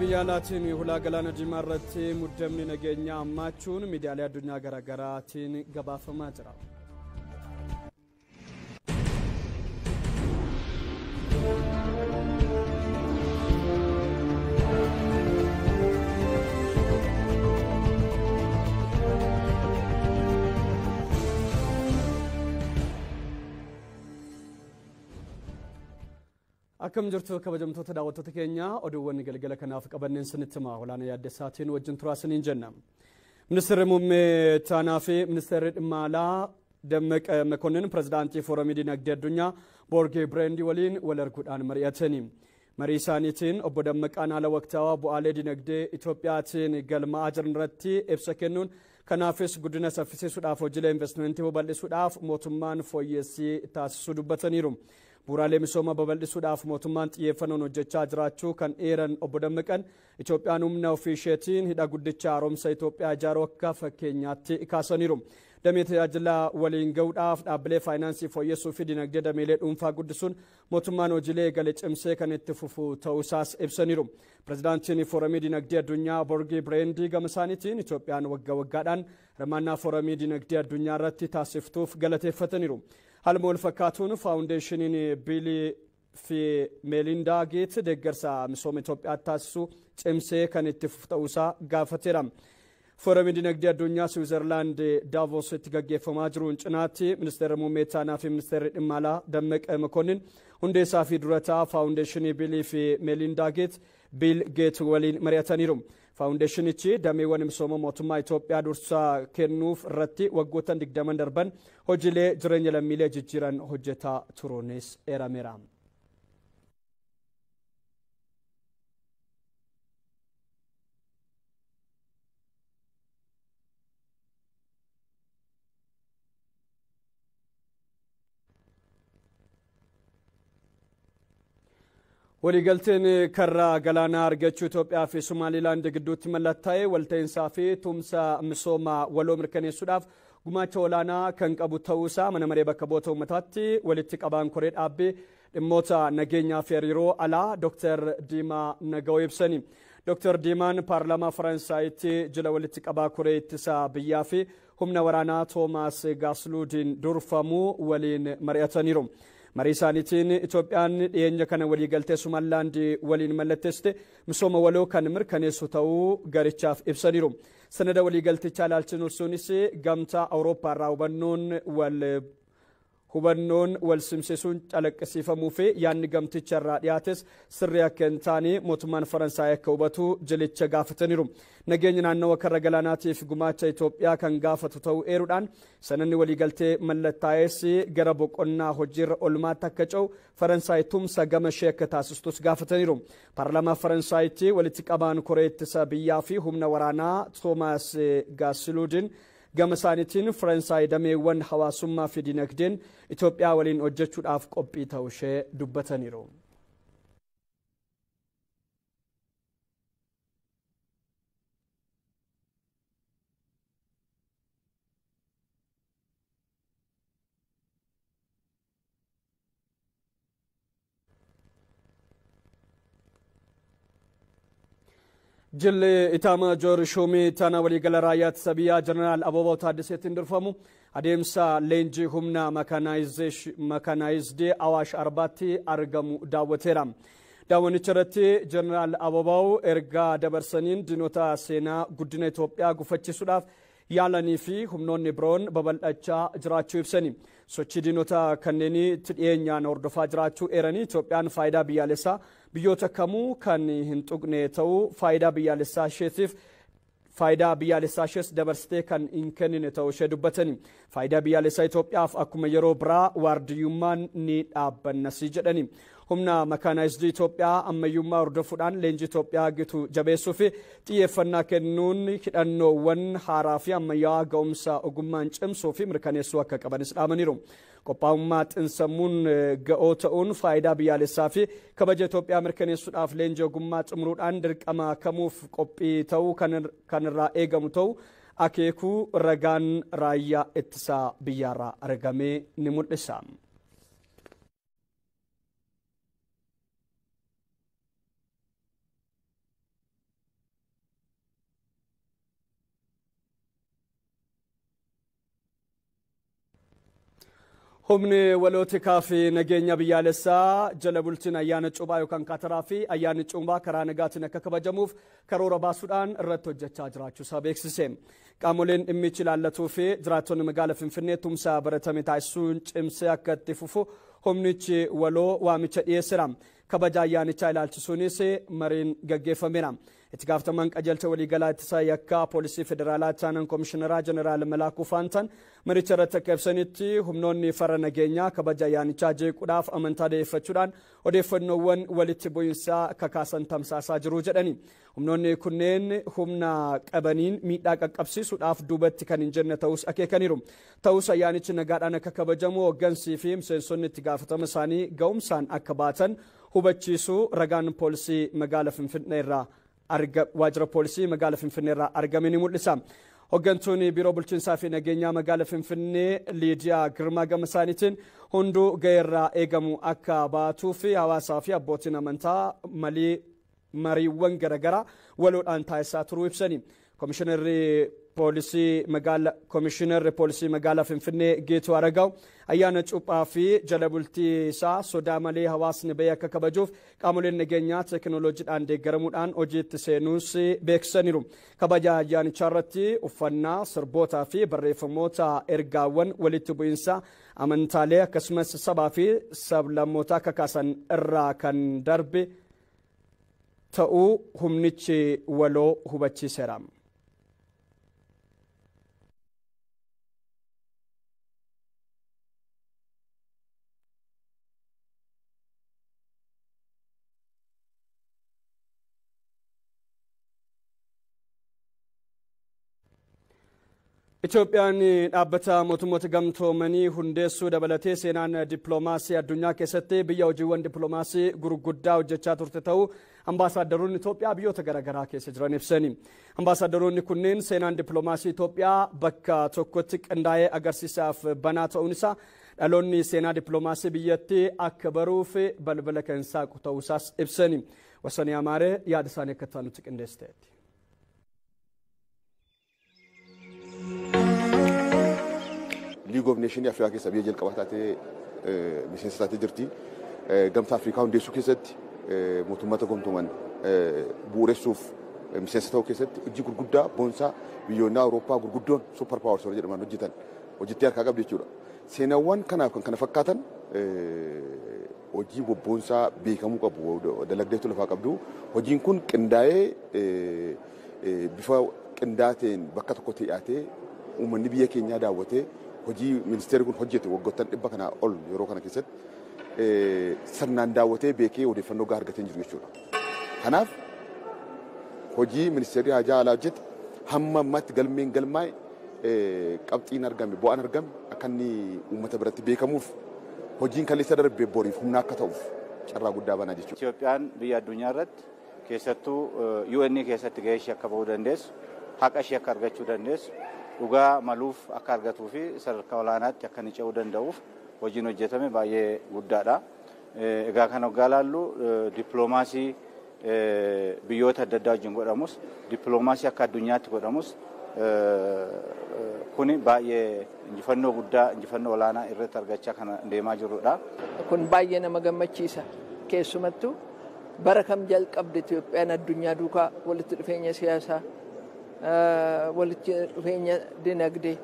አብያላትን የሁላ ገላነ ዲማረቴ ሙደምን ነገኛ አማችሁን ሚዲያ ላይ አዱኛ ገራገራቲን ገባፈማ ጅራው Akkam jirtu kabajamtoota daawwattoota keenyaa oduuwwan galgala kanaaf qabanneen sinitti himaa olaanaa yaaddessaatiin wajjin turaasiniin jenna. Ministeerri muummee taanaa fi ministeerri dhimma alaa Dammaqee Mekonnin pirezidaantii foorumii diinagdee addunyaa Boorgee Bireendii waliin wal arguudhaan mari'atani. Marii isaaniitiin obbo Dammaqaan haala waqtaawaa bu'aalee diinagdee Itoophiyaatiin galmaa'aa jiran irratti ibsa kennuun kanaafis guddina saffisiisuudhaaf hojiilee investimentii babal'isuudhaaf mootummaan fooyyessii taasisuu dubbataniiru. bu'uuraalee misoomaa babal'isuudhaaf mootummaan xiyyeeffannoon hojjechaa jiraachuu kan eeran obbo Dammaqan Itoophiyaan humna ofii isheetiin hidha guddicha haaromsa Itoophiyaa ijaaruu akka fakkeenyaatti kaasaniiru. Damee tajaajila waliin gahuudhaaf dhaabbilee faayinaansii fooyyessuu fi dinagdee dameelee dhuunfaa guddisuun mootummaan hojiilee gale cimsee kan itti fufuu ta'uusaas ibsaniiru. Pireezidaantiin Foorumii Dinagdee Addunyaa Borgii Bireendii gama isaaniitiin Itoophiyaan waggaa waggaadhaan hirmaannaa Foorumii Dinagdee Addunyaa irratti taasiftuuf galateeffataniiru. አልሞል ፈካቱን ፋውንዴሽንን ቢሊ fi meelindaa geet deeggarsa misooma Itoophiyaa taasisu cimsee kan itti ta'uusaa gaafateera. Fooramiin dinagdee addunyaa Siwiizerlaand Daavoositti gaggeeffamaa jiruun cinaatti ministeera muummee taanaa fi ministeerri dhimma alaa Dammaqee Mokonnin hundeessaa fi durataa faawundeeshinii Biilii fi Meelindaa Geet Biil Geet waliin mari'ataniiru. faawundeeshinichi dameewwan misooma mootummaa Itoophiyaa dursaa kennuuf irratti waggootan digdaman darban hojiilee jireenya lammiilee jijjiiran hojjetaa turuunis eerameera. ወሊገልትን ከራ ገላና አርገቹ ኢትዮጵያ ፊ ሶማሊላንድ ግዱት መለታይ ወልተንሳ ፊ ቱምሳ ምሶማ ወሎ ምርከኔ ሱዳፍ ጉማቸው ላና ከንቀቡ ተውሳ መነመሬ በከቦተው መታት ወልት ቀባን ኮሬ ዳቤ ድሞታ ነገኛ ፌሪሮ አላ ዶክተር ዲማ ነገው ዶክተር ዲማን ፓርላማ ፈረንሳይቲ ጅለ ወልት ቀባ ኮሬ ትሳ ብያፌ ሁምነ ወራና ቶማስ ጋስሉዲን ዱርፈሙ ወሊን መርአተኒሩም marii isaaniitiin Itoophiyaan dhiyeenya kana walii galtee Sumaalaand waliin mallatteessite misooma waloo kan mirkaneessu ta'uu garichaaf ibsaniiru. Sanada walii galtichaa ilaalchin gamtaa Awurooppaa irraa hubannoon wal hubannoon wal simsisuun calaqqisiifamuu fi yaadni gamticha irraa dhiyaates sirrii akka hin taane mootummaan faransaay akka hubatu jilicha gaafataniiru. Nageenyi naannoo karra galaanaatiif gumaacha Itoophiyaa kan gaafatu ta'uu eeruudhaan sananni waliigaltee mallattaa'ees gara boqonnaa hojiirra olmaatti akka ca'u faransaay tumsa gama ishee akka taasistus gaafataniiru. Paarlaamaa faransaayitti walitti qabaan koreettisa biyyaa fi humna waraanaa Toomaas Gaasiluudin. gama isaaniitiin Firansaayi dameewwan hawaasummaa fi dinagdeen Itoophiyaa waliin hojjechuudhaaf qophii ta'u ishee dubbataniiru. ጅል ኢታማጆር ሹሚ ተና ወሊገለ ራያት ሰብያ ጀነራል አበባው ታደሰት እንድርፈሙ አዴምሳ ሌንጂ ሁምና መካናይዝድ አዋሽ አርባቲ አርገሙ ዳወቴራ ዳወንቸረቲ ጀነራል አበባው ኤርጋ ደበርሰኒን ድኖታ ሴና ጉድና ኢትዮጵያ ጉፈችሱዳፍ yaalanii fi humnoonni biroon babal'achaa jiraachuu ibsani. Sochii diinota kanneenii dhiyeenyaan hordofaa jiraachuu eeranii Itoophiyaan faayidaa biyyaalessaa biyyoota kamuu kan hin tuqne ta'u faayidaa biyyaalessaa isheetiif faayidaa biyyaalessaa biyyaalessaashees dabarsitee kan hin kennine ta'uu ishee dubbatani. Faayidaa biyyaalessaa Itoophiyaaf akkuma yeroo biraa waardiyyummaan ni dhaabbannasi jedhani. humna makaanaayizidii Itoophiyaa ammayyummaa hordofudhaan leenji Itoophiyaa gitu jabeessuu fi xiyyeeffannaa kennuun hidhannoowwan haaraa fi ammayyaa ga'umsa ogummaan cimsuu fi mirkaneessuu akka qabanis dhaamaniiru. qophaa'ummaa xinsammuun ga'oo ta'uun faayidaa biyyaalessaa fi kabaja Itoophiyaa mirkaneessuudhaaf leenji ogummaa xumuruudhaan dirqama kamuuf qophii ta'uu kan irraa eegamu ta'u akeekuu ragaan raayyaa ittisaa biyyaarraa argamee ni mul'isa. humni walootikaa fi nageenya biyyaalessaa jala bulchin ayyaana cuuphaa yookaan kaataraa fi ayyaanni cuuphaa karaa nagaatiin akka kabajamuuf karoora baasuudhaan irratti hojjechaa jiraachuu isaa beeksise. Qaamoleen dhimmichi ilaallatuu fi jiraattonni magaala Finfinnee tumsaa baratame taasisuun cimsee akka itti fufu humnichi waloo waamicha dhiyeessira. Kabaja ayyaanicha ilaalchisuunis mariin gaggeeffameera. Itti gaafatamaan qajeelcha waliigalaa ittisa yakkaa poolisii federaalaa chaanaan komishineraa jeneraal Malaakuu Faantan maricha irratti akka ibsanitti humnoonni farra nageenyaa kabaja ayyaanichaa jeequudhaaf amantaa dhiyeeffachuudhaan odeeffannoowwan walitti bu'insaa kakaasan tamsaasaa jiru jedhani. Humnoonni kunneen humna qabaniin miidhaa qaqqabsiisuudhaaf duubatti kan hin jenne ta'us akeekaniiru. Ta'us ayyaanichi nagaadhaan akka kabajamu hooggansii fi miseensonni itti gaafatama isaanii ga'umsaan akka baatan hubachiisuu ragaan poolisii magaala finfinneerraa waajira poolisii magaala finfinneerraa argame ni mul'isa. Hooggantuun biiroo bulchiinsaa fi nageenyaa magaala Finfinnee Liidiyaa Girmaa gama isaaniitiin hunduu gaheerraa eegamu akka baatuu fi hawaasaa fi abbootiin amantaa malii mariiwwan garaagaraa waloodhaan taasisaa turuu ibsani. Komishinarri poolisii magaalaa koomishinarri poolisii magaalaa finfinnee geetu aragaw ayyaana cuphaa fi jala bultii isaa sodaa malee hawaasni bahee akka kabajuuf qaamoleen nageenyaa teekinooloojiidhaan deeggaramuudhaan hojiitti seenuus beeksisaniiru kabaja ayyaanichaarratti uffannaa sirbootaa fi barreeffamoota ergaawwan walitti bu'iinsa amantaalee akkasumas sabaa fi sablammoota akka kaasan irraa kan darbe ta'uu humnichi waloo hubachiiseera. Itoophiyaan dhaabbata mootummoota gamtoomanii hundeessuu dabalatee seenaan dippiloomaasii addunyaa keessatti biyya hojiiwwan dippiloomaasii gurguddaa hojjechaa turte ta'uu ambaasaadarroonni Itoophiyaa biyyoota garaa garaa keessa jiran ibsani. Ambaasaadarroonni kunneen seenaan dippiloomaasii Itoophiyaa bakka tokkotti qindaa'ee agarsiisaaf banaa ta'uun isaa dhaloonni seenaa dippiloomaasii biyyatti akka baruuf balbala kan saaqu ta'uusaas ibsani. Wasanii Amaaree yaada isaanii akka ta'anutti qindeessiteetti. League of Nations Afrikaa keessaa biyya jalqabaa taatee miseensa taatee jirti. Gamtaa Afrikaa hundeessuu keessatti mootummoota gamtuman bu'uuressuuf miseensa ta'uu keessatti hojii gurguddaa boonsaa biyyoonnaa Awurooppaa gurguddoon supper powers warra jedhaman hojjetan hojjettee harkaa qabdi jechuudha. Seenawwan kanaaf kan kana fakkaatan hojii bobboonsaa beekamuu qabu dalagdeetu lafaa qabdu hojiin kun qindaa'ee bifa qindaa'ateen bakka tokkotti dhiyaatee uummanni biyya keenyaa daawwatee hojii ministeerri kun hojjete waggoottan dhibba kanaa ol yeroo kana keessatti sirnaan daawwatee beekee odeeffannoo gaa argatee jiru jechuudha. Kanaaf hojii ministeerri hajaa alaa hojjete hamma ammaatti galmeen galmaa'e qabxiin argame bu'aan argame akka inni uummata biratti beekamuuf hojiin kaleessa darbee darbe boriif humna akka ta'uuf carraa guddaa banaa jechuudha. Itoophiyaan biyya addunyaa irratti keessattuu UN keessatti gahee akka bahuu dandeessu haqa ishee akka argachuu dandeessu dhugaa maluuf akka argatuu fi sadarkaa olaanaatti akka inni danda'uuf hojiin hojjetame baay'ee guddaadha. Egaa kan waggaa laallu dippiloomaasii biyyoota adda addaa wajjin godhamus dippiloomaasii akka addunyaatti godhamus kuni baay'ee injifannoo guddaa injifannoo olaanaa irratti argachaa kan deemaa jirrudha. Kun baay'ee nama gammachiisa. Keessumattuu bara kam jalqabde Itoophiyaan addunyaa duukaa walitti dhufeenya siyaasaa walitti dhufeenya dinagdee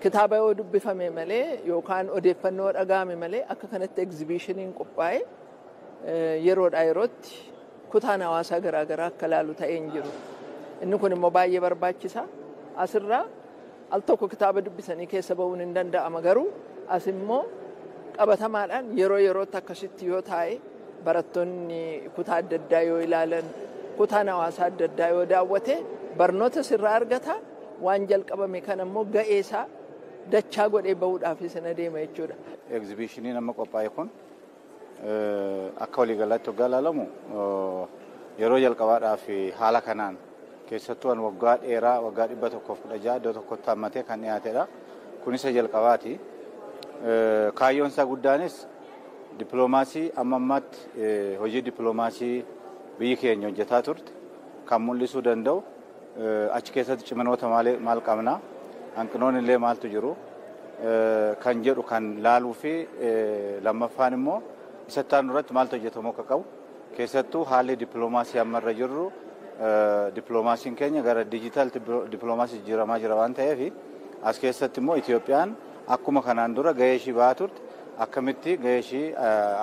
kitaaba yoo dubbifame malee yookaan odeeffannoo dhaga'ame malee akka kanatti egzibiishiniin qophaa'e yeroodhaa yerootti kutaan hawaasaa garaagaraa akka ilaalu ta'ee jiru. Inni kun immoo baay'ee barbaachisaa. Asirraa al tokko kitaaba dubbisanii keessa ba'uun hin danda'ama garuu as immoo qabatamaadhaan yeroo yerootti akkasitti yoo taa'e barattoonni kutaa adda addaa yoo ilaalan kutaan hawaasaa adda addaa yoo daawwate barnootas irraa argata waan jalqabame kan immoo ga'ee isaa dachaa godhee bahuudhaafis na adeema jechuudha. Egzibiishiniin amma qophaa'e kun akka waliigalaatti waggaa ilaalamu yeroo jalqabaadhaaf haala kanaan keessattuu an waggaa dheeraa waggaa dhibba tokkoof kudha jaha iddoo tokkotti hammatee kan dhiyaatedha. Kunis jalqabaati. Kaayyoon isaa guddaanis diploomaasii amma ammaatti hojii dippiloomaasii biyyi keenya hojjetaa turte kan mul'isuu danda'u achi keessatti ciminoota maal qabnaa hanqinoon illee maaltu jiru kan jedhu kan laaluu fi lammaffaan immoo isattaan irratti maaltu hojjetamu akka qabu keessattuu haalli dippiloomaasii ammarra jirru dippiloomaasiin keenya gara diijitaal dippiloomaasii jijjiiramaa jira waan ta'eef as keessatti immoo Itoophiyaan akkuma kanaan dura gahee ishii ba'aa turte akkamitti gahee ishii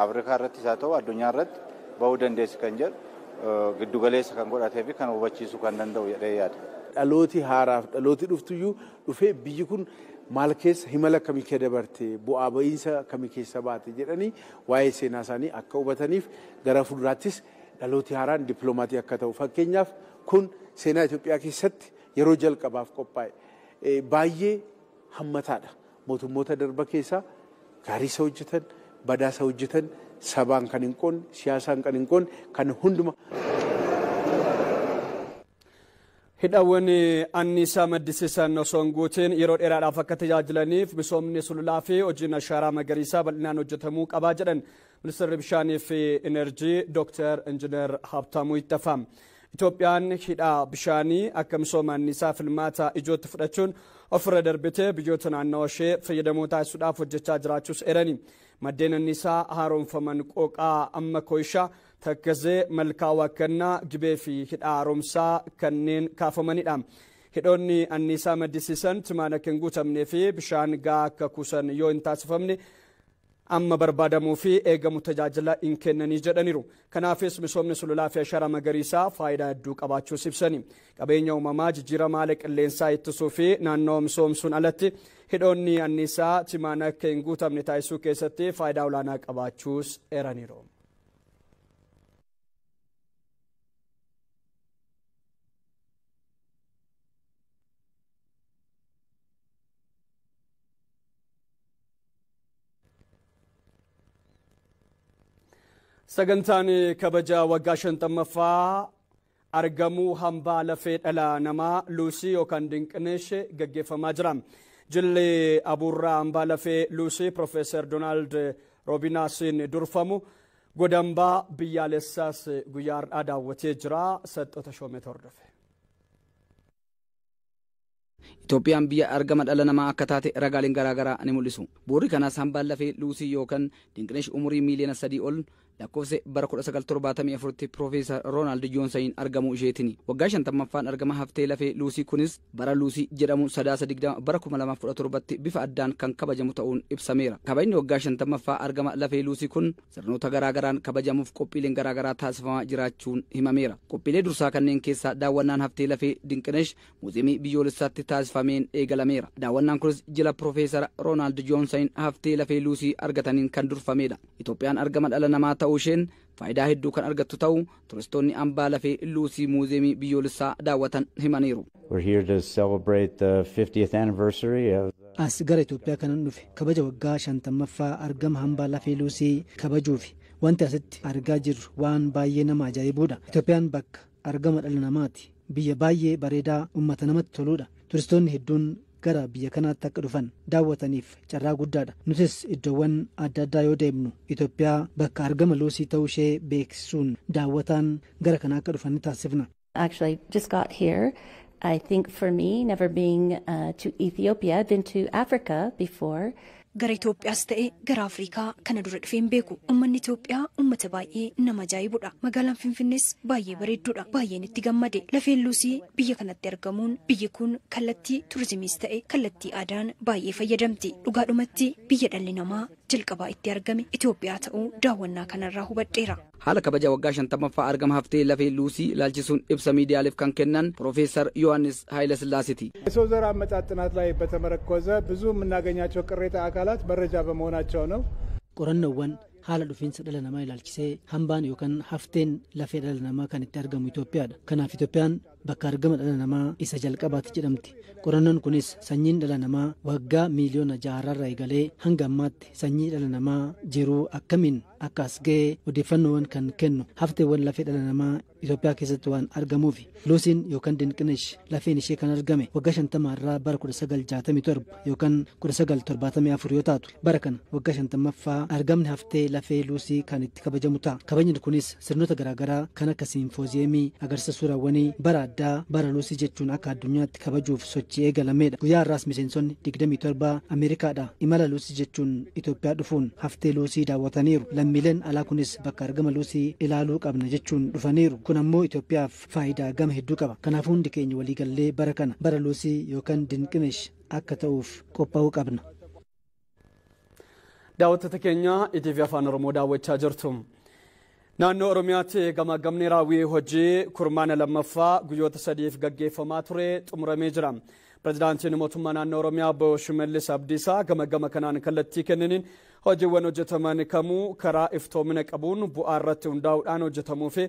Afrikaa irrattis haa ta'u addunyaa irratti bahuu dandeessi kan jedhu giddugaleessa kan godhatee fi kan hubachiisuu kan danda'u jedhee yaada. Dhalooti haaraaf dhalooti dhuftuyyuu dhufee biyyi kun maal keessa himala akkamii keessa dabarte bu'aa ba'iinsa akkamii keessa baate jedhanii waa'ee seenaa isaanii akka hubataniif gara fuulduraattis dhalooti haaraan dippiloomatii akka ta'u fakkeenyaaf kun seenaa Itoophiyaa keessatti yeroo jalqabaaf qophaa'e e, baay'ee hammataadha mootummoota darba keessaa gaarii isa hojjetan isaa hojjetan sabaan kan hin qoonne siyaasaan kan hin qoonne kan hunduma. Hidhaawwan anniisaa maddisiisan osoo hin guutiin yeroo dheeraadhaaf akka tajaajilaniif misoomni sululaa fi hojiin ashaaraa magariisaa bal'inaan hojjetamuu qabaa jedhan ministeerri bishaanii fi inerjii dooktar injiinar Habtaamuu Ittafaam. Itoophiyaan hidhaa bishaanii akka misooma anniisaa filmaata ijootti fudhachuun ofirra darbitee biyyoota naannawaa ishee fayyadamoo taasisuudhaaf hojjechaa jiraachuus eerani. maddeen anniisaa haaromfaman qooqaa amma ko'isha taggazee malkaa waakkannaa jibee fi hidha haaromsaa kanneen kaafamanidha. hidhoonni anniisaa maddisiisan akka kan guutamnee fi bishaan gaa akka kuusan yoo hin taasifamne amma barbaadamuu fi eegamu tajaajila hin kennanii jedhaniiru. Kanaafis misoomni sululaa fi ashara magariisaa faayidaa hedduu qabaachuus ibsani. Qabeenya uumamaa jijjiira maala qilleensaa ittisuu fi naannoo misoomsuun alatti hidhoonni anniisaa timaana akka hin guutamne taasisuu keessatti faayidaa olaanaa qabaachuus eeraniiru. Sagantaan eh, kabajaa waggaa shantammaffaa argamuu hambaa lafee dhala namaa Luusii yookaan Dinqineeshe gaggeeffamaa jira. Jilli abuurraa hambaa lafee Luusii Profeesar Doonaald eh, Roobinaasiin durfamu godambaa biyyaalessaas eh, guyyaa har'aa daawwatee jira. Saxxoo Itoophiyaan biyya argama dhala namaa akka taate ragaaleen garaagaraa ni mul'isu. Boorri kanaas hambaan lafee Luusii yookaan Dinqineesh umurii miliyoona sadii ol lakkoofse bara 1974tti piroofeesar roonaald joonsaniin argamuu isheetini waggaa shantammaffaan argama haftee lafee luusii kunis bara luusii jedhamu sadaasa digdama bara 2017tti bifa addaan kan kabajamu ta'uun ibsameera kabajni waggaa shantammaffaa argama lafee luusii kun sirnoota garaagaraan kabajamuuf qophiileen garaagaraa taasifamaa jiraachuun himameera qophiilee dursaa kanneen keessaa daawwannaan haftee lafee dinqinesh muuziyeemii biyyoolessaatti taasifameen eegalameera daawwannaan kunis jila piroofeesar roonaald joonsaniin haftee lafee luusii argataniin kan durfamedha itoophiyaan argama dhala ta'uu isheen faayidaa hedduu kan argattu ta'u turistoonni hambaa lafee luusii muuzeemii biyyoolessaa daawwatan himaniiru. As gara Itoophiyaa kanan dhufe kabaja waggaa shantammaffaa argama hambaa lafee luusii kabajuufi wanti asitti argaa jirru waan baay'ee nama ajaa'ibuudha. Itoophiyaan bakka argama dhala namaati. Biyya baay'ee bareedaa uummata namatti toludha Turistoonni hedduun gara biyya kanaatti akka dhufan daawwataniif carraa guddaadha nutis iddoowwan adda addaa yoo deemnu Itoophiyaa bakka argama loosii ta'uu ishee beeksisuun daawwataan gara kanaa akka dhufan taasifna. I for me, never being uh, to Ethiopia, Africa before. gara Itoophiyaas ta'e gara Afrikaa kana dura dhufeen beeku uummanni Itoophiyaa uummata baay'ee nama ajaa'ibudha magaalaan Finfinnees baay'ee bareedduudha baay'een itti gammade lafeen biyya kanatti argamuun biyyi kun kallattii turizimiis ta'e kallattii aadaan baay'ee fayyadamti dhugaadhumatti biyya dhalli namaa jalqabaa itti argame Itoophiyaa ta'uu daawwannaa kanarraa hubadheera. Haala kabaja waggaa shantammaffaa argama haftee lafee luusii ilaalchisuun ibsa miidiyaaleef kan ሚዲያሊፍ ከንኬናን ፕሮፌሰር ዮሐንስ ኃይለስላሴቲ የሰው ዘር አመጣጥ ጥናት ላይ በተመረኮዘ ብዙ የምናገኛቸው ቅሬታ አካላት መረጃ በመሆናቸው ነው። qorannoowwan haala dhufiinsa dhala namaa ilaalchisee hambaan yookaan hafteen lafee dhala namaa kan itti argamu Itoophiyaadha. Kanaaf Itoophiyaan bakka argama dhala namaa isa jalqabaatti jedhamti qorannoon kunis sanyiin dhala namaa waggaa miiliyoona jaarraa eegalee hanga ammaatti sanyii dhala namaa jiru akkamiin akka as odeeffannoowwan kan kennu hafteewwan lafee dhala namaa Itoophiyaa keessatti waan argamuufi luusiin yookaan dinqina lafeen ishee kan argame waggaa shantamaarraa bara kudha sagal jaatamii torba yookaan kudha sagal torbaatamii afur yoo taatu bara kana wagga shantammaffaa argamni haftee lafee luusii kan itti kabajamu ta'a kabajni kunis sirnoota garaagaraa kan akka siinfooziyeemii agarsa addaa baranuusi jechuun akka addunyaatti kabajuuf sochii eegalamedha guyyaa irraas miseensonni 27 ameerikaadha imala luusii jechuun itoophiyaa dhufuun haftee luusii daawwataniiru lammiileen alaa kunis bakka argama luusii ilaaluu qabna jechuun dhufaniiru kun ammoo itoophiyaaf faayidaa gama hedduu qaba kanaaf hundi keenya waliigallee bara kana bara luusii yookaan dinqimeesh akka ta'uuf qophaa'uu qabna. Daawwattoota keenya ETV Afaan Oromoo daawwachaa jirtu. Naannoo Oromiyaatti gamaggamni raawwii hojii kurmaana lammaffaa guyyoota sadiif gaggeeffamaa ture xumuramee jira. Pireezidaantiin mootummaa naannoo Oromiyaa Obbo Shimallis Abdiisaa gamagama kanaan kallattii kennaniin hojiiwwan hojjetaman kamuu karaa iftoomina qabuun bu'aa irratti hundaa'uudhaan hojjetamuu fi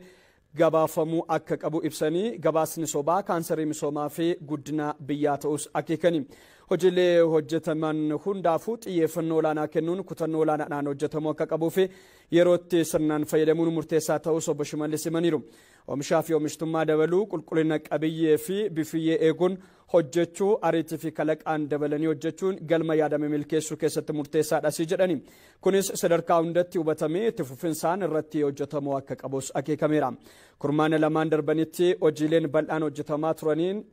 gabaafamuu akka qabu ibsanii gabaasni sobaa kaansarii misoomaa fi guddina biyyaa ta'us akeekani. hojiilee hojjetaman hundaafuu xiyyeeffannoo olaanaa kennuun kutannoo olaanaadhaan hojjetamuu akka qabuu fi yerootti sirnaan fayyadamuun murteessaa ta'us obbo Shimallis himaniiru. Oomishaa fi oomishtummaa dabaluu qulqullina qabiyyee fi bifiyyee eeguun hojjechuu ariitii fi kalaqaan dabalanii hojjechuun galma yaadame milkeessuu keessatti murteessaadhasi jedhani. Kunis sadarkaa hundatti hubatamee itti fufinsaan irratti hojjetamuu akka qabus akeekameera. Kurmaana lamaan darbanitti hojiileen bal'aan hojjetamaa turaniin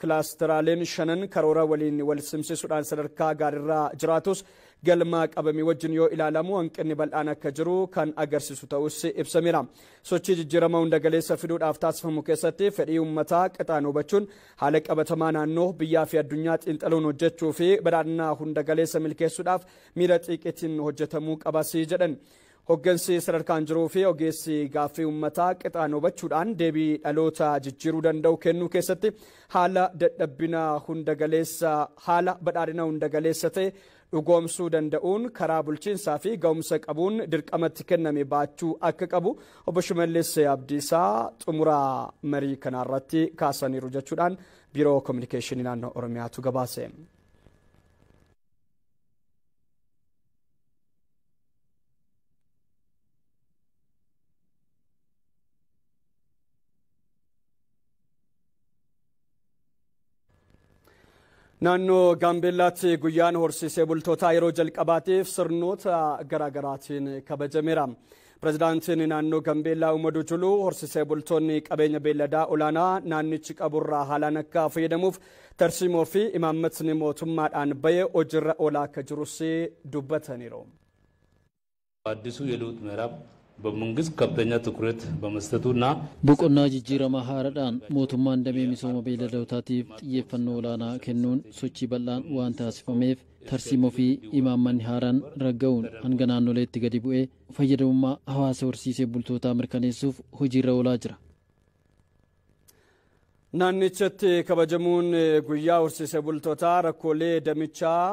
Kilaasteraalen shanan karoora waliin wal simsiisuudhaan sadarkaa gaariirraa jiraatus galma qabame wajjin yoo ilaalamu hanqinni bal'aan akka jiru kan agarsiisu ta'us ibsameera. Sochii jijjiirama hunda galeessa fiduudhaaf taasifamu keessatti fedhii uummataa qaxaan hubachuun haala qabatamaa naannoo biyyaa fi addunyaa xiinxaluun hojjechuu fi badhaadhinaa hunda galeessa milkeessuudhaaf miira xiiqitiin hojjetamuu qabasii jedhan. Hoggansi sadarkaan jiruu fi ogeessi gaaffii uummataa qixaan hubachuudhaan deebii dhaloota jijjiiruu danda'u kennuu keessatti haala dadhabbina hunda galeessa haala badhaadhina hunda galeessa ta'e dhugoomsuu danda'uun karaa bulchiinsaa fi ga'umsa qabuun dirqamatti kenname baachuu akka qabu obbo Shimallees Abdiisaa xumuraa marii kanarratti kaasaniiru jechuudhaan biiroo koominikeeshinii naannoo Oromiyaatu gabaase. Naannoo Gaambeellaatti guyyaan horsiisee bultootaa yeroo jalqabaatiif sirnoota garaagaraatiin kabajameera. Pireezidaantiin naannoo Gaambeellaa Umaduu Juluu horsiisee bultoonni qabeenya beelladaa olaanaa naannichi qaburraa haalaan akka fayyadamuuf tarsiimoo fi imaammatni mootummaadhaan baye hojiirra oolaa akka jirus dubbataniiru. አዲሱ የለውጥ ምዕራፍ Boqonnaa jijjiiramaa haaraadhaan mootummaan damee misooma ሀረዳን xiyyeeffannoo olaanaa kennuun sochii bal'aan waan taasifameef tarsiimoo fi imaammanni haaraan ragga'uun hanga naannoleetti gadi bu'ee fayyadamummaa hawaasa horsiisee bultootaa mirkaneessuuf hojiirra oolaa jira. Naannichatti kabajamuun guyyaa horsiisee bultootaa rakkoolee damichaa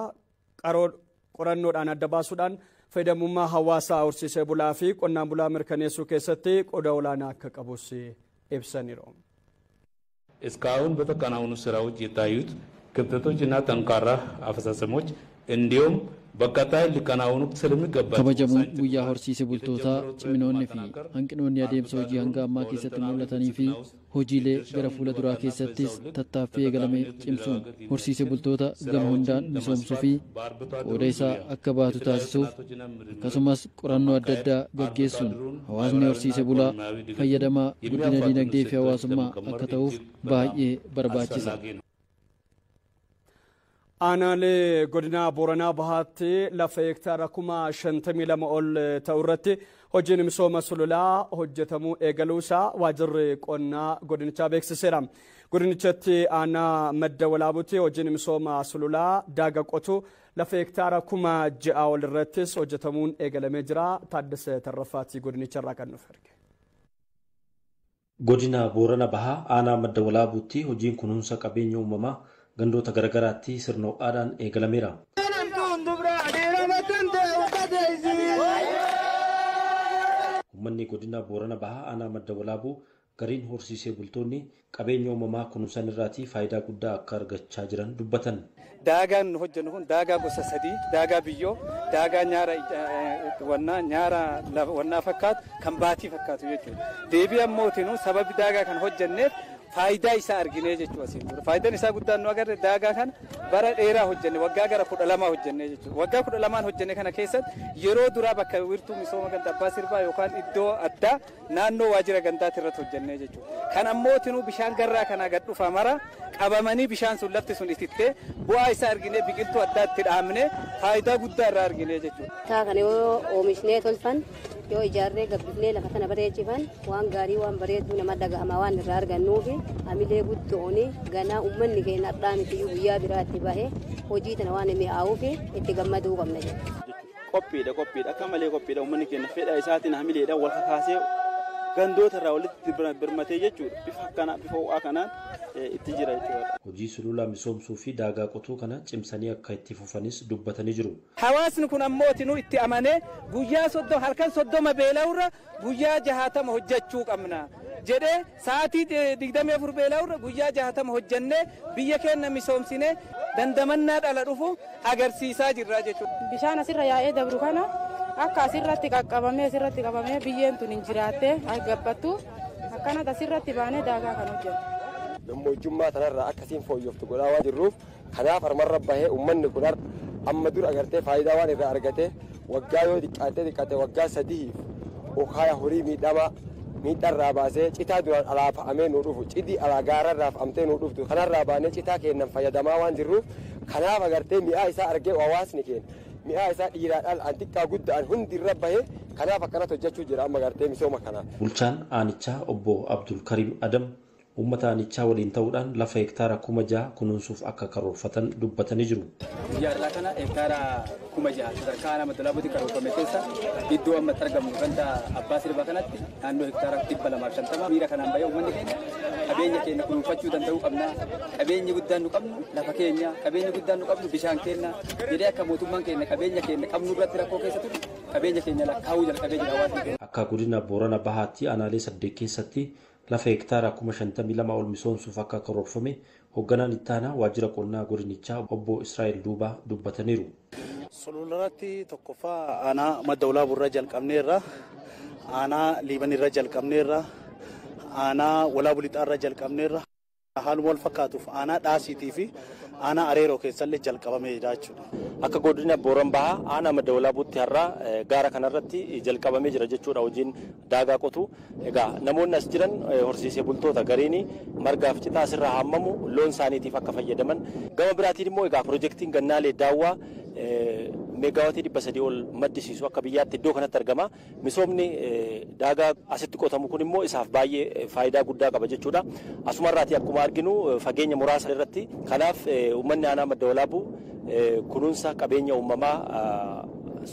qorannoodhaan adda baasuudhaan fayyadamummaa hawaasaa horsiisee bulaa fi qonnaan bulaa mirkaneessuu keessatti qooda olaanaa akka qabus ibsaniiru. Iskaawun kanaa hunu siraa hojii የታዩት ክፍተቶች እና tankaarraa አፈጻጸሞች እንዲሁም Kabajamuun guyyaa horsiise bultootaa ciminoonni fi hanqinoonni adeemsa hojii hanga ammaa keessatti mul'atanii fi hojiilee gara fuula duraa keessattis tattaaffii eegalame cimsuun horsiise bultoota gama hundaan misoomsuu fi qooda isaa akka baatu taasisuuf akkasumas qorannoo adda addaa gaggeessuun hawaasni horsiise bulaa fayyadamaa guddina dinagdee fi hawaasummaa akka ta'uuf baay'ee barbaachisa. Aanaalee godina Booranaa Bahaatti lafa hektaara kuma shantamii lama ol ta'u irratti hojiin misooma sululaa hojjetamuu eegaluu isaa waajirri qonnaa godinichaa beeksiseera. Godinichatti aanaa madda walaabuutti hojiin misooma sululaa daaga qotu lafa hektaara kuma ja'a ol irrattis hojjetamuun eegalamee jira. Taaddasee Tarrafaatii godinicharraa kan nuuf erge. Godina Boorana Bahaa aanaa madda walaabuutti hojiin kunuunsa qabeenya uumamaa gandoota garagaraatti sirna ho'aadhaan eegalameera. Uummanni godina Boorana Bahaa aanaa madda walaabuu gariin horsiisee bultoonni qabeenya uumamaa kunuunsan irraati faayidaa guddaa akka argachaa jiran dubbatan. Daagaan nu hojjennu kun daagaa gosa sadii, daagaa biyyoo, daagaa nyaara wannaa nyaara wannaa fakkaatu kan baatii fakkaatu jechuudha. Deebi'an ammootiin sababi daagaa kan hojjenneef faayidaa isaa arginee jechuudha asiin Faayidaan isaa guddaan nu agarre daagaa kan bara dheeraa hojjenne waggaa gara kudha lamaa hojjenne jechuudha. Waggaa kudha lamaan hojjenne kana keessatti yeroo duraa bakka wiirtuu misooma ganda abbaa sirbaa yookaan iddoo addaa naannoo waajjira gandaatti irratti hojjenne jechuudha. Kan ammoo tinuu bishaan garraa kanaa gad dhufa mara qabamanii bishaan sun lafti sun itittee bu'aa isaa arginee biqiltuu addaatti dhaabnee faayidaa guddaa irraa arginee jechuudha. Taa kana tolfan yoo ijaarree gabbifnee lafa kana bareechifan waan gaarii waan bareedduu nama dhagahama waan irraa argannuufi amilee guddooni ganaa uummanni keenya har'aa mitiyyuu guyyaa biraatti bahee hojii tana waan mi'aawuufi itti gammaduu qabna jedha. Qophiidha qophiidha akka malee qophiidha uummanni keenya fedha isaatiin hamileedhaan wal kakaasee gandoota irraa walitti birmatee jechuudha bifa akkanaa bifa ho'aa kanaan itti jira jechuudha. Hojii sulula misoomsuu fi daagaa qotuu kana cimsanii akka itti fufanis dubbatanii jiru. Hawaasni kun ammoo nu itti amanee guyyaa soddoma halkan soddoma beela'urra guyyaa jahaatama hojjechuu qabna jedhee sa'aatii digdamii afur beela'urra guyyaa jahaatama hojjennee biyya keenya misoomsine dandamannaa dhala dhufu agarsiisaa jirra jechuudha. Bishaan asirra yaa'ee dabru kana akka asirratti qaqqabamee asirratti qabamee biyyeen tun hin jiraattee gabbattu akkanat asirratti baanee daagaa kan hojjetu. gammojjummaa kanarraa akkasiin fooyyoftu godhaa waan jirruuf kanaaf harmarra bahee uummanni kun amma dur agartee faayidaa waan irraa argate waggaa yoo xiqqaattee xiqqaate waggaa sadiif ukaaya horii miidhama miidharraa baasee citaa duraan alaa fa'amee nuu dhufu cidii alaa gaararraa fa'amtee nuu dhuftu kanarraa baanee citaa keennan fayyadamaa waan jirruuf kanaaf agartee mi'aa isaa argee hawaasni keenya mi'aa isaa dhiiraadhaan an xiqqaa guddaan hundirra bahee kanaaf akkanat hojjechuu jira amma agartee misooma kanaa. Bulchaan aanichaa obbo Abdulkarim Adam uummata aanichaa waliin ta'uudhaan lafa hektaara kuma jaha kunuunsuuf akka karoorfatan dubbatanii jiru. Jaarraa kana hektaara kuma jaha sadarkaa nama dalaabuutti karoorfame keessa iddoo amma argamu ganda abbaa sirbaa kanatti naannoo hektaara dhibba lamaaf shantama miira kanaan uummanni keenya qabeenya keenya kunuunfachuu danda'uu qabna qabeenyi guddaan nu qabnu lafa keenya qabeenyi guddaan nu qabnu bishaan keenya jedhee akka mootummaan keenya qabeenya keenya qabnu biratti rakkoo keessa qabeenya keenya lakkaa'uu jalqabee jira waan akka boorana bahaatti keessatti lafa heektaara kuma shantamii lama ol misoomsuuf akka karoorfame hoogganaan ittaanaa waajjira qonnaa gorinichaa obbo Israa'el Duubaa dubbataniiru. Sulularratti tokkoffaa aanaa madda olaaboo irraa jalqabneerra aanaa liibanirra jalqabneerra aanaa walaabulixaa jalqabneerra. Haal wal fakkaatuuf aanaa dhaasiitii fi aanaa areeroo keessallee jalqabamee jechuudha. Akka godina Booran Bahaa aanaa Madaawalaabuutti har'aa gaara kanarratti jalqabamee jira jechuudha hojiin daagaa qotu. Egaa namoonni as jiran horsiisee bultoota gariin margaaf citaa asirraa haammamu loon isaaniitiif akka fayyadaman. Gama biraatiin immoo egaa piroojeektiin gannaalee daawwaa meegaawaatii dhibba sadii ol maddisiisu akka biyyaatti iddoo kanatti argama. Misoomni daagaa asitti qotamu kun immoo isaaf baay'ee faayidaa guddaa qaba jechuudha. Asuma Asumarraati akkuma arginu fageenya muraasa irratti kanaaf uummanni aanaa madda walaabuu kunuunsa qabeenya uumamaa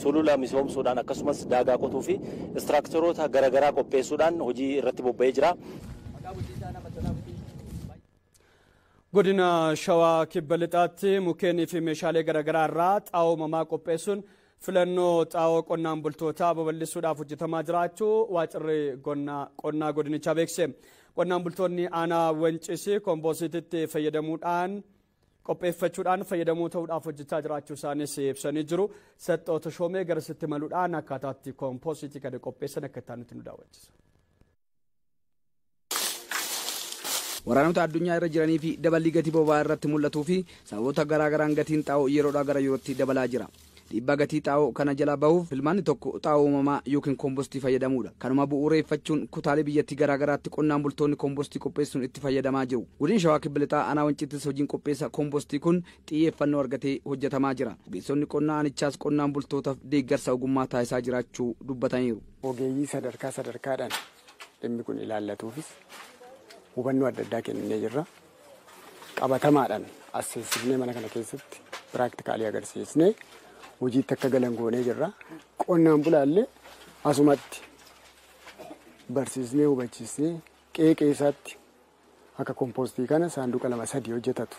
sulula misoomsuudhaan akkasumas daagaa qotuu fi istiraakcharoota garaagaraa qopheessuudhaan hojii irratti bobba'ee jira. godina shawaa kibba lixaatti mukkeenii fi meeshaalee garagaraa irraa xaa'oo mamaa qopheessuun filannoo xaa'oo qonnaan bultootaa babal'isuudhaaf hojjetamaa jiraachuu waacirri qonnaa godinichaa beekse qonnaan bultoonni aanaa wancisi koomboositiitti fayyadamuudhaan qopheeffachuudhaan fayyadamuu ta'uudhaaf hojjechaa jiraachuu isaanis ibsanii jiru saxxoo tashoomee garasitti maluudhaan akkaataatti kompoosiitii kana qopheessan akka ta'anitti nu daawwachisa. waraanota addunyaa irra jiranii fi dabalii gatii boba'aa irratti mul'atuu fi sababoota garaagaraan gatiin xaa'oo yeroodhaa gara yerootti dabalaa jira. Dhiibbaa gatii xaa'oo kana jala bahuuf filmaanni tokko xaa'oo uumamaa yookiin kompostii fayyadamuudha. Kanuma bu'uureeffachuun kutaalee biyyattii garaagaraatti qonnaan bultoonni kompostii qopheessuun itti fayyadamaa jiru. Gudiin shawaa kibbilixaa anaa wancittis hojiin qopheessa kompostii kun xiyyeeffannoo argatee hojjetamaa jira. qonnaa anichaas qonnaan bultootaaf deeggarsa ogummaa jiraachuu hubannoo adda addaa kenninee jirra. Qabatamaadhaan asseessifnee mana kana keessatti piraaktikaalii agarsiisnee hojiitti akka galan jirra. Qonnaan bulaallee asumatti barsiisnee hubachiisnee qeeqee isaatti akka kompoostii kana saanduqa lama sadii hojjetatu.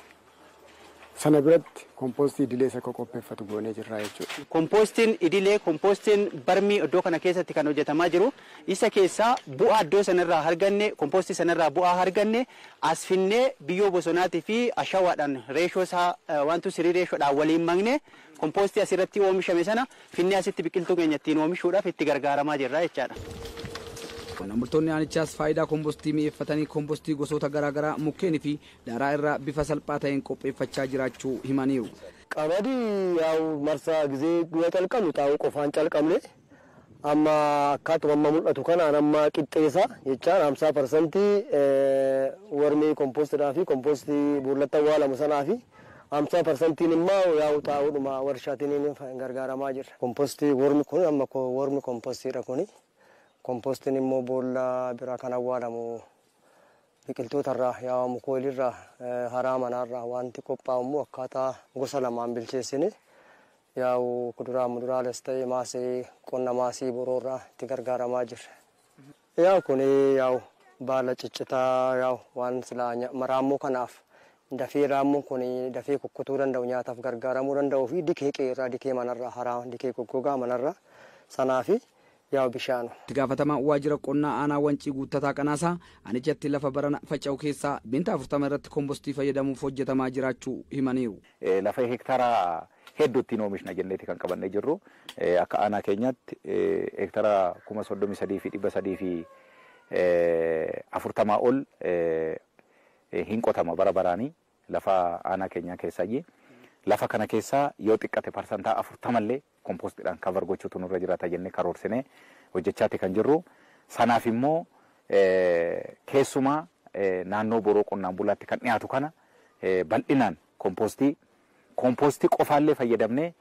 sana biratti kompoostii idilee isa qopheeffatu goonee jirraa jechuudha. Kompoostiin idilee kompoostiin barmii iddoo kana keessatti kan hojjetamaa jiru isa keessaa bu'aa iddoo sanarraa arganne kompoostii sanarraa bu'aa harganne as asfinnee biyyoo bosonaatii fi ashawaadhaan reeshoo isaa eh, wantu sirii reeshoodhaan waliin magne kompoostii asirratti oomishame sana finnee asitti biqiltuu keenya ittiin oomishuudhaaf itti gargaaramaa jirra jechaadha. Qonnaan bultoonni aanichaas faayidaa koompostii mi'eeffatanii koompostii gosoota garaa garaa mukkeenii fi daaraa irraa bifa salphaa ta'een qopheeffachaa jiraachuu himaniiru. Qamadii yaa'u marsaa gizee guyya calqabnu xaa'uu qofaan calqabne amma akkaatuma amma mul'atu kanaan amma qixxeessa jechaan hamsaa parsantii warmii kompoostidhaa fi koompostii buullatta waa lama sanaa fi hamsaa parsantiin immoo yaa'u taa'uudhuma warshaatiin gargaaramaa jira. Koompostii warmi kun amma warmi koompostiidha kuni. kompoostiin immoo boollaa bira kan awwaalamu biqiltootarraa yaa mukoolirraa eh, haraa manaarraa wanti qophaa'u immoo akkaataa gosa lamaan bilcheessini yaa'u kuduraa muduraales ta'e maasii qonna maasii boroorraa itti gargaaramaa jirra. Mhm. Yaa'u kun yaa'u baala ciccitaa yaa'u waan silaa maraammoo kanaaf dafee raammoon kun dafee kukkutuu danda'u nyaataaf gargaaramuu danda'uu fi dikee qeerraa dikee manarraa haraa dikee goggogaa manarraa sanaa fi yaa'u bishaanu. Itti gaafatamaan waajjira qonnaa aanaa wancii guuttataa kanaasaa anichatti lafa barana faca'u keessaa binta afurtama irratti kompostii fayyadamuuf hojjetamaa jiraachuu himaniiru. Lafa heektaara hedduuttiin oomishna jenneeti kan qabannee jirru akka aanaa keenyaatti heektaara kuma sadii fi dhibba sadii fi afurtamaa ol hin qotama bara baraanii lafa aanaa keenyaa keessayyii. lafa kana keessaa yoo xiqqate parsantaa afurtamallee kompoostidhaan kavar gochuutu nurra jiraata jennee karoorsine hojjechaati kan jirru. Sanaaf immoo eh, keessumaa eh, naannoo boroo qonnaan bulaatti kan dhiyaatu kana eh, bal'inaan kompoostii kompoostii qofaallee fayyadamnee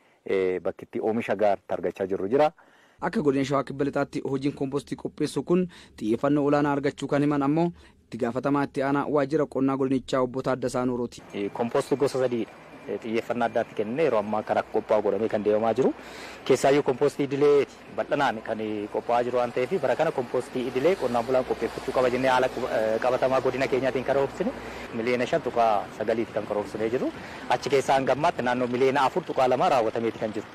bakkitti oomisha gaarii argachaa jirru jira. Akka godina Shawaa Kibba Lixaatti hojiin kompoostii qopheessu kun xiyyeeffannoo olaanaa argachuu kan himan ammoo itti gaafatamaa itti aanaa waajjira qonnaa godinichaa obbo Taaddasaa Nuurooti. Kompoostii gosa sadiidha. xiyyeeffannaa addaatti kennine yeroo ammaa karaa qophaa'u godhamee kan deemamaa jiru. Keessaayyuu kompoostii idilee bal'inaan kan qophaa'aa jiru waan ta'eef bara kana kompoostii idilee qonnaan bulaan qopheeffachuu qaba jennee haala qabatamaa godina keenyaatiin karoorfsine miliyoona shan tuqaa sagaliiti kan karoorfsinee jiru. Achi keessaa hanga ammaatti naannoo miliyoona afur tuqaa lama raawwatameeti kan jiru.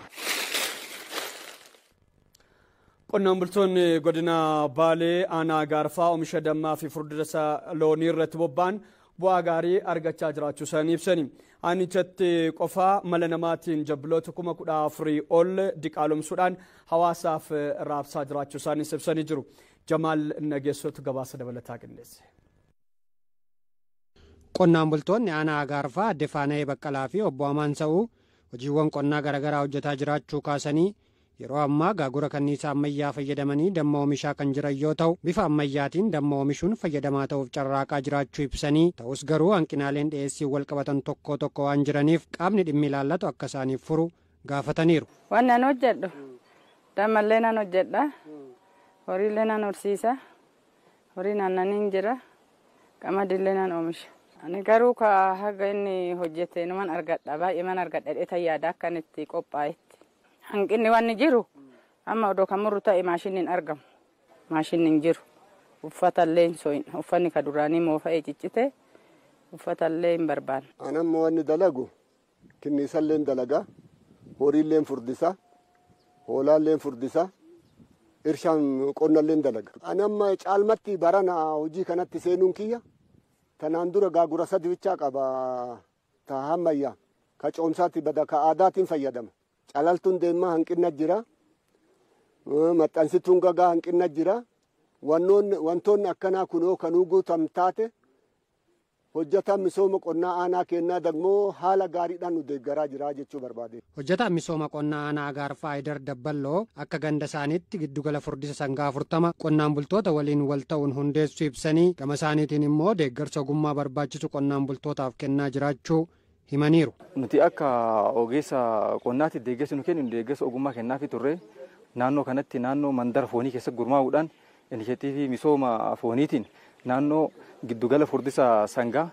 Qonnaan bultoonni godina Baalee aanaa gaarfaa oomisha dammaa fi furdisa loonii irratti bobba'an bu'aa gaarii argachaa jiraachuu isaanii ibsani. anichatti qofa mala namaatiin jabbiloota kuma kudha afurii ol diqaalomsuudhaan hawaasaaf raabsaa jiraachuu isaanii sibsanii jiru. Jamaal Nageessootu gabaasa dabalataa qindeesse. Qonnaan bultoonni Aanaa Agaarfaa Adde Faana'ee Baqqalaa fi Obbo Amaan Sa'uu hojiiwwan qonnaa garaagaraa hojjetaa jiraachuu kaasanii yeroo ammaa gaagura kanniisaa ammayyaa fayyadamanii damma oomishaa kan jiran yoo ta'u bifa ammayyaatiin damma oomishuun fayyadamaa ta'uuf carraaqaa jiraachuu ibsanii ta'us garuu hanqinaaleen dhiheessiin wal qabatan tokko tokko waan jiraniif qaamni dhimmi ilaallatu akka isaaniif furu gaafataniiru. waan nan hojjedhu dammallee nan hojjedha horiillee nan horsiisa horiinaan naannaniin jira qamadillee nan oomisha. ani garuu ka haga inni hojjete numan argadha baay'ee man argadha dheetan yaada akkan itti qophaa'e. hanqinni wanni jiru amma odo kan ta'e maashinni hin argamu maashinni hin jiru uffatallee hin sooyin uffanni ka duraanii moofa'ee uffatallee hin barbaanne. Anammoo wanni dalagu kinniisalleen dalagaa horiilleen furdisa hoolaalleen furdisa irshaan qonnalleen dalaga. Anamma caalmatti barana hojii kanatti seenuun kiyya tanaan dura gaagura sadi bichaa qaba ta hammayyaa ka coomsaatti bada ka aadaatiin fayyadama. Calaltuun deemaa hanqina jira. Maxxansituun gagaa hanqina jira. Wantoonni akkanaa kunoo kanuu guutam taate hojjataan misooma qonnaa aanaa kennaa dagmoo haala gaariidhaan nu deeggaraa jira jechuu barbaade. Hojjetaan misooma qonnaa aanaa gaarfaa Haayidar Dabballoo akka ganda isaaniitti giddugala furdisa sangaa afurtama qonnaan bultoota waliin wal ta'uun hundeessuu ibsanii gama isaaniitiin immoo deeggarsa ogummaa barbaachisu qonnaan bultootaaf kennaa jiraachuu. himaniiru. Nuti akka ogeessa qonnaatti deeggarsi nu kennu deeggarsa ogummaa kennaa fi turree naannoo kanatti naannoo mandara foonii keessatti gurmaa'uudhaan inishatiivii misooma fooniitiin naannoo giddugala furdisaa sangaa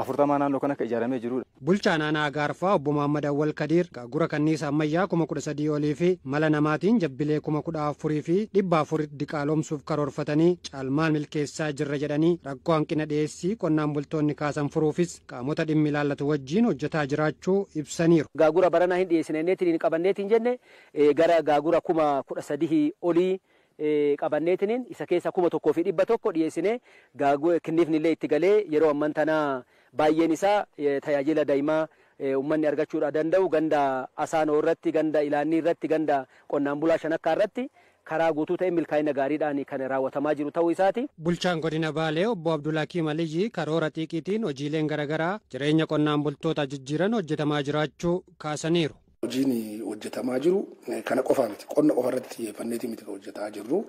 afurtamaa naannoo kan akka ijaaramee jirudha. Bulchaan aanaa gaarfaa obbo Mohaammed Awwal Kadiir gaagura kanniisa ammayyaa kuma kudha sadii olii fi mala namaatiin jabbilee kuma kudha afurii fi dhibba afuritti qaaloomsuuf karoorfatanii caalmaan milkeessaa jirra jedhanii rakkoo hanqina dhiyeessii qonnaan bultoonni kaasan furuufis qaamota dhimmi ilaallatu wajjiin hojjetaa jiraachuu ibsaniiru. Gaagura baranaa hin dhiyeessineetiin hin qabanneetiin jenne e, gara gaagura kuma kudha sadii olii. E, qabanneetiniin isa keessa kuma tokkoo fi dhibba tokko dhiyeessine itti galee yeroo amman baay'een isaa eh, tajaajila daa'imaa eh, uummanni argachuudha danda'u ganda asaanoo irratti ganda ilaannii irratti ganda qonnaan bulaa shanakkaa irratti karaa guutuu ta'e milkaa'ina gaariidhaan kan raawwatamaa jiru ta'uu isaati. Bulchaan godina Baalee obbo Abdulhakiim Aliyyi karoora xiiqiitiin hojiileen garagaraa jireenya qonnaan bultoota jijjiiran hojjetamaa jiraachuu kaasaniiru. Hojiin hojjetamaa jiru kana qofa Qonna qofa irratti xiyyeeffanneetii miti hojjetaa jirru.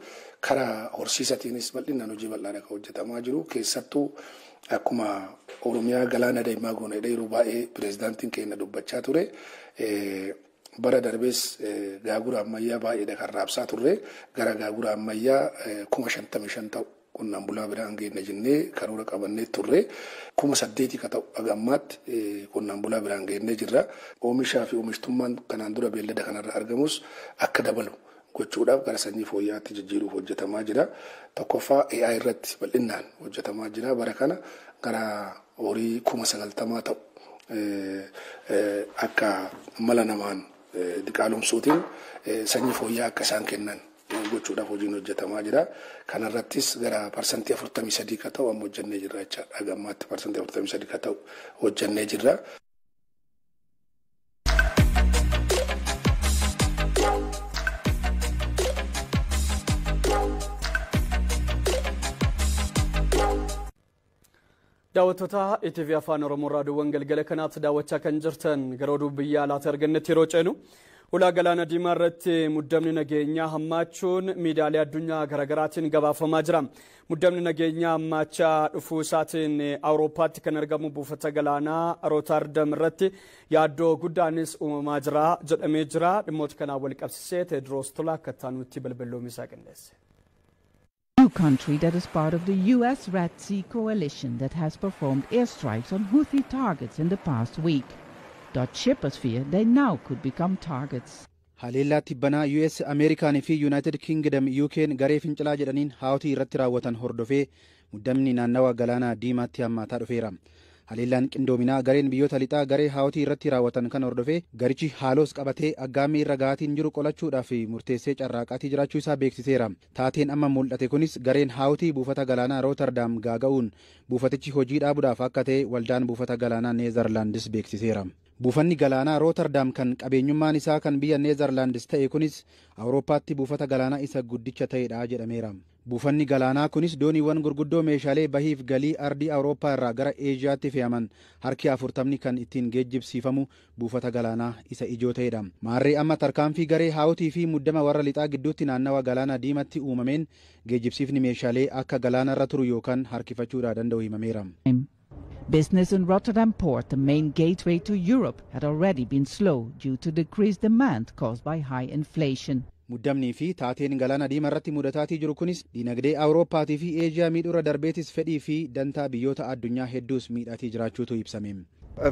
Karaa horsiisatiinis bal'inaan hojii bal'aan kan hojjetamaa jiru. keessattu akkuma Oromiyaa galaana deemaa goonedha yeroo baay'ee pireezidaantiin keenya dubbachaa ture. Bara darbees gaagura ammayyaa baay'eedha kan raabsaa ture Gara gaagura ammayyaa kuma shantami shan ta'u. qonnaan bulaa biraan geenna jennee karoora qabannee turre kuma saddeeti ka ta'u qonnaan e, bulaa biraan geennee jirra. Oomishaa fi oomishtummaan kanaan dura beellada kanarra argamus akka dabalu gochuudhaaf gara sanyii fooyya'aatti jijjiiruuf hojjetamaa jira. Tokkoffaa AI irratti bal'innaan hojjetamaa jira. Bara kana gara horii kuma sagaltamaa ta'u e, e, akka mala namaan diqaalomsuutiin sanyii fooyya'aa akka isaan kennan gochuudhaaf hojiin hojjetamaa jira. Kanarrattis gara parsantii afurtamii sadii ka ta'u amma hojjennee jirra jechaadha. Gammaatti parsantii afurtamii sadii ka ta'u hojjennee jirra. daawwattoota ETV afaan Oromoo raadiyoowwan galgala kanaatti daawwachaa kan jirtan garuu biyya alaatti arganneetti yeroo ceenu ulaa galaana diimaa irratti muddamni nageenyaa hammachuun miidiyaalee addunyaa garaagaraatiin gabaafamaa jira. Muddamni nageenyaa hammachaa dhufuu isaatiin Awurooppaatti kan argamu buufata galaanaa Rootaardam irratti yaaddoo guddaanis uumamaa jira jedhamee jira. Dhimmoota kanaan wal qabsisee Teediroos Tola akka itti balballoomii qindeesse. new country that is part of the U.S. Red Sea coalition that has performed airstrikes on Houthi targets in the past week. Dutch banaa now could become targets. US Ameerikaan fi Yuunaayitid Kingdom UK'n garee fincilaa jedhaniin haawotii irratti raawwatan hordofee muddamni naannawaa galaanaa diimaatti hammaataa dhufeera. Haleellaan qindoominaa gareen biyyoota lixaa garee haawotii irratti raawwatan kan hordofee garichi haaloos qabatee aggaammii irra gahaatiin jiru qolachuudhaaf murteessee carraaqaatii jiraachuu isaa beeksiseera. Taateen amma mul'ate kunis gareen haawotii buufata galaanaa Rootardaam gaaga'uun buufatichi hojii dhaabuudhaaf akka ta'e waldaan buufata galaanaa Buufanni galaanaa Rootardaam kan qabeenyummaan isaa kan biyya Neezerlaandis ta'e kunis Awurooppaatti buufata galaanaa isa guddicha ta'edha jedhameera. Buufanni galaanaa kunis dooniiwwan gurguddoo meeshaalee bahiif galii ardii Awurooppaa irraa gara Eeziyaatti fe'aman harki afurtamni kan ittiin geejjibsiifamu buufata galaanaa isa ijoo ta'edha. Maarree amma tarkaanfii garee haawutii fi muddama warra lixaa gidduutti naannawa galaanaa diimatti uumameen geejjibsiifni meeshaalee akka irra turu yookaan harkifachuudhaa danda'u himameera. Business in Rotterdam Port, the main gateway to Europe, had already been slow due to decreased demand caused by high inflation. Muddamnii fi taateen galaana diimaa irratti mudataatii jiru kunis diinagdee Awurooppaatii fi Eejiyaa miidhura darbeetis fedhii fi dantaa biyyoota addunyaa hedduus miidhatii jiraachuutu ibsame.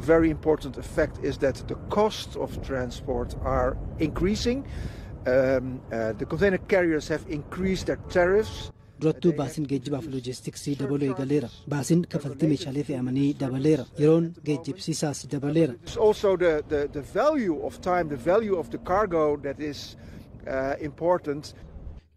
A very important effect is that the costs of transport are increasing. Um, uh, the container carriers have increased their tariffs. durattuu baasin geejjibaaf loojistiksii dabalu eegaleera baasin kafaltii meeshaalee fe'amanii dabaleera yeroon geejjibsiisaas dabaleera. Uh,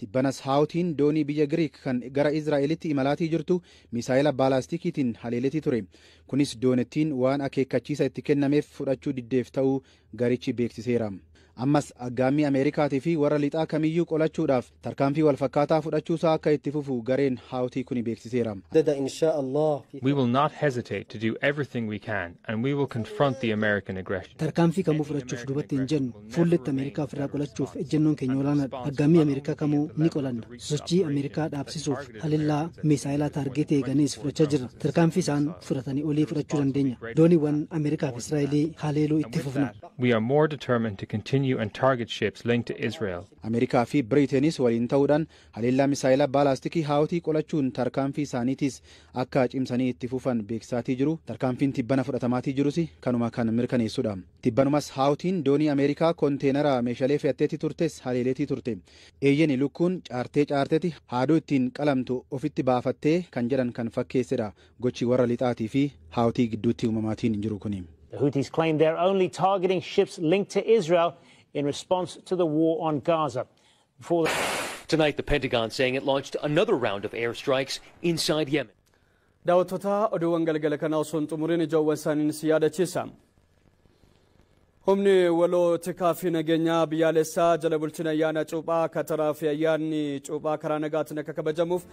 Tibbanas haawtiin doonii biyya Giriik kan gara israa'elitti imalaatii jirtu misaa'ila baalastikiitiin haleeletii ture. Kunis doonittiin waan akeekkachiisa itti kennameef fudhachuu diddeef ta'uu garichi beeksiseera. ammas aggaamii ameerikaatii fi warra lixaa kamiyyuu qolachuudhaaf tarkaanfii walfakkaataa fudhachuusaa akka itti fufu gareen hawtii kun beeksiseera. We will not hesitate to do everything we can and we will confront the American aggression. Tarkaanfii kamuu fudhachuuf duubatti hin jennu fuulletti Ameerikaa ofirraa qolachuuf ejjennoon keenya olaanaadha. aggaamii Ameerikaa kamuu ni qolanna. Sochii Ameerikaa dhaabsisuuf halillaa miisaayilaa taargeetee eeganis fudhachaa jirra. Tarkaanfii isaan fudhatanii olii fudhachuu dandeenya. Dooniiwwan Ameerikaa fi Israa'elii haleeluu itti fufna. continue and target ships linked to Israel. Ameerikaa fi Biriiteenis waliin ta'uudhaan haleellaa misaayilaa baalaastikii haawutii qolachuun tarkaanfii isaaniitiis akka cimsanii itti fufan beeksisaatii jiru tarkaanfiin tibbana fudhatamaatii jirus kanuma kan mirkaneessudha. Tibbanumas haawutiin doonii Ameerikaa konteenaraa meeshaalee fe'atteetii turtees haleeleetii turte. Eeyyeni lukkuun caartee caarteeti haaduu ittiin qalamtu ofitti baafattee kan jedhan kan fakkeessedha gochi warra lixaatii fi haawutii gidduutti uumamaatiin jiru kuni. The Houthis claim they're only targeting ships linked to Israel in response to the war on Gaza. Before the Tonight, the Pentagon saying it launched another round of airstrikes inside Yemen. daawwattoota oduuwwan galgala sun osoo hin xumuriin siyada isaaniin si yaadachiisa. Humni na fi nageenyaa biyyaalessaa jala bulchina ayyaana cuuphaa kataraa fi ayyaanni cuuphaa karaa nagaatiin akka kabajamuuf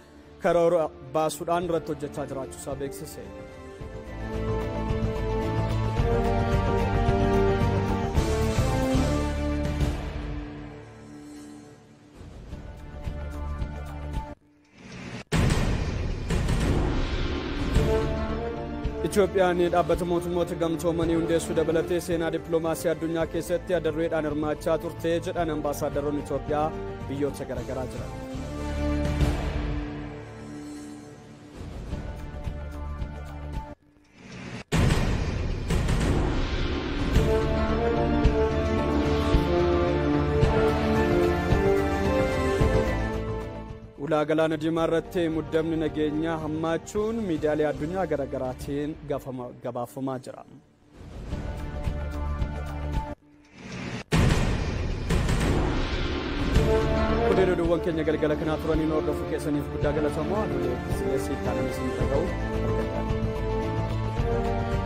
karoora baasuudhaan irratti hojjechaa jiraachuusaa beeksise. ኢትዮጵያን የዳበት ሞት ሞት ገምቶ መኒ እንደሱ ደበለቴ ሴና ዲፕሎማሲ አዱኛ ኬሰት ያደሩ የዳን እርማቻ ቱርቴ ጀዳን አምባሳደሩን ኢትዮጵያ ብዮ ተገረገራ ጅራል ጉላ ገላነ ዲማረቴ ሙደምን ነገኛ ሀማቹን ሚዳሊያ አዱኛ ገረገራቴን ገባፈማ ጅራ ወደ ደቡብ ከኛ ገልገለ ከናትሮኒ ነው ደፉ ከሰኒ ፍቅዳ ገለ ሰሞን ወደ ሲታነም ሲታገው ወደ